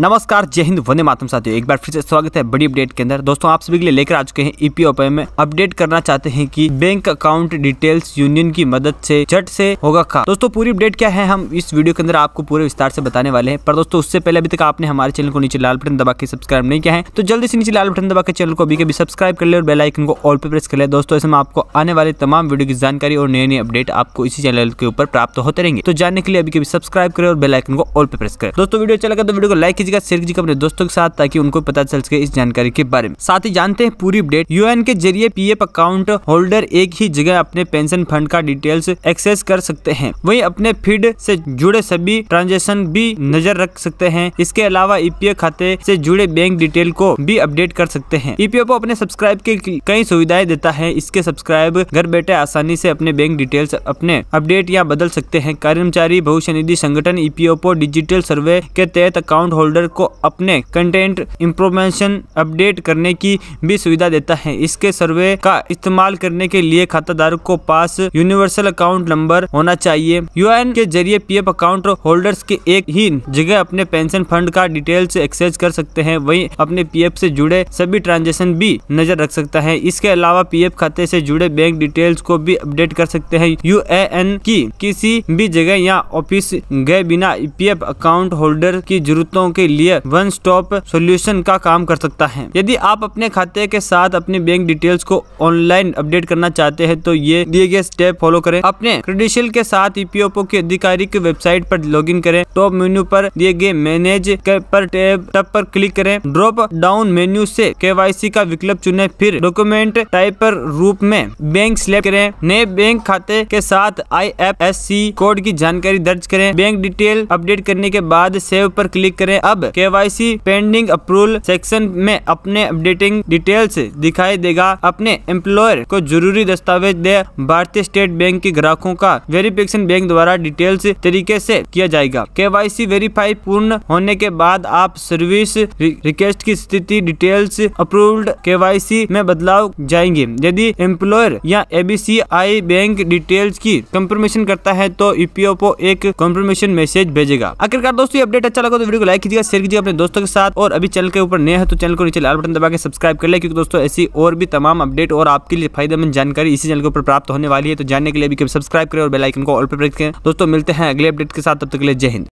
नमस्कार जय हिंद वंदे मातम साथियों एक बार फिर से स्वागत है बड़ी अपडेट के अंदर दोस्तों आप सभी के लिए लेकर आ चुके हैं पे e में अपडेट करना चाहते हैं कि बैंक अकाउंट डिटेल्स यूनियन की मदद से झट से होगा खा दोस्तों पूरी अपडेट क्या है हम इस वीडियो के अंदर आपको पूरे विस्तार से बताने वाले हैं पर दोस्तों उससे पहले अभी तक आपने हमारे चैनल को नीचे लाल बटन दबा के सब्सक्राइब नहीं किया है तो जल्दी से नीचे लाल बटन दबा के चैनल को अभी सब्सक्राइब कर ले और बेलाइकन को ऑल पे प्रेस कर ले दोस्तों ऐसे में आपको आने वाले तमाम वीडियो की जानकारी और नए नए अपडेट आपको इसी चैनल के ऊपर प्राप्त होते रहेंगे तो जानने के लिए अभी कभी सब्सक्राइब करें और बेलाइकन को ऑल पे प्रेस करें दोस्तों वीडियो अच्छा लगा तो वीडियो को लाइक कीजिएगा शेयर कीजिएगा अपने दोस्तों के साथ ताकि उनको पता चल सके इस जानकारी के बारे में साथ ही जानते हैं पूरी अपडेट यूएन के जरिए पीएफ अकाउंट होल्डर एक ही जगह अपने पेंशन फंड का डिटेल्स एक्सेस कर सकते हैं वही अपने फीड से जुड़े सभी ट्रांजेक्शन भी नजर रख सकते हैं इसके अलावा ईपीएफ e खाते से जुड़े बैंक डिटेल को भी अपडेट कर सकते हैं ईपीएफ e अपने सब्सक्राइब के कई सुविधाएं देता है इसके सब्सक्राइब घर बैठे आसानी से अपने बैंक डिटेल्स अपने अपडेट या बदल सकते हैं कर्मचारी भविष्य निधि संगठन ईपीएफ डिजिटल सर्वे के तहत अकाउंट होल्डर होल्डर को अपने कंटेंट इंफॉर्मेशन अपडेट करने की भी सुविधा देता है इसके सर्वे का इस्तेमाल करने के लिए खाताधारक को पास यूनिवर्सल अकाउंट नंबर होना चाहिए यू के जरिए पी अकाउंट होल्डर्स के एक ही जगह अपने पेंशन फंड का डिटेल्स एक्सेज कर सकते हैं वही अपने पी एफ जुड़े सभी ट्रांजेक्शन भी नजर रख सकता है इसके अलावा पी खाते से जुड़े बैंक डिटेल्स को भी अपडेट कर सकते हैं यू की किसी भी जगह या ऑफिस गए बिना पी अकाउंट होल्डर की जरूरतों के के लिए वन स्टॉप सोल्यूशन का काम कर सकता है यदि आप अपने खाते के साथ अपनी बैंक डिटेल्स को ऑनलाइन अपडेट करना चाहते हैं तो ये दिए गए स्टेप फॉलो करें अपने क्रेडिशियल के साथ ईपीएफओ e की आधिकारिक वेबसाइट पर लॉगिन करें टॉप मेन्यू पर दिए गए मैनेज पर टैब टब पर क्लिक करें ड्रॉप डाउन मेन्यू से केवाईसी का विकल्प चुनें फिर डॉक्यूमेंट टाइप पर रूप में बैंक सिलेक्ट करें नए बैंक खाते के साथ आई कोड की जानकारी दर्ज करें बैंक डिटेल अपडेट करने के बाद सेव पर क्लिक करें अब अब केवाईसी पेंडिंग अप्रूवल सेक्शन में अपने अपडेटिंग डिटेल्स दिखाई देगा अपने एम्प्लॉयर को जरूरी दस्तावेज दे भारतीय स्टेट बैंक के ग्राहकों का वेरिफिकेशन बैंक द्वारा डिटेल्स तरीके से किया जाएगा के वेरीफाई पूर्ण होने के बाद आप सर्विस रिक्वेस्ट की स्थिति डिटेल्स अप्रूव्ड के में बदलाव जाएंगे यदि एम्प्लॉयर या ए बैंक डिटेल्स की कंफर्मेशन करता है तो ईपीओ को एक कंफर्मेशन मैसेज भेजेगा आखिरकार दोस्तों अपडेट अच्छा लगा तो वीडियो को लाइक कीजिएगा शेयर कीजिए अपने दोस्तों के साथ और अभी चैनल के ऊपर नया है तो चैनल को नीचे लाल बटन दबा के सब्सक्राइब कर ले क्योंकि दोस्तों ऐसी और भी तमाम अपडेट और आपके लिए फायदेमंद जानकारी इसी चैनल के ऊपर प्राप्त होने वाली है तो जानने के लिए अभी सब्सक्राइब करें और बेलाइकन को ऑल पर प्रेस करें दोस्तों मिलते हैं अगले अपडेट के साथ तब तक के लिए जय हिंद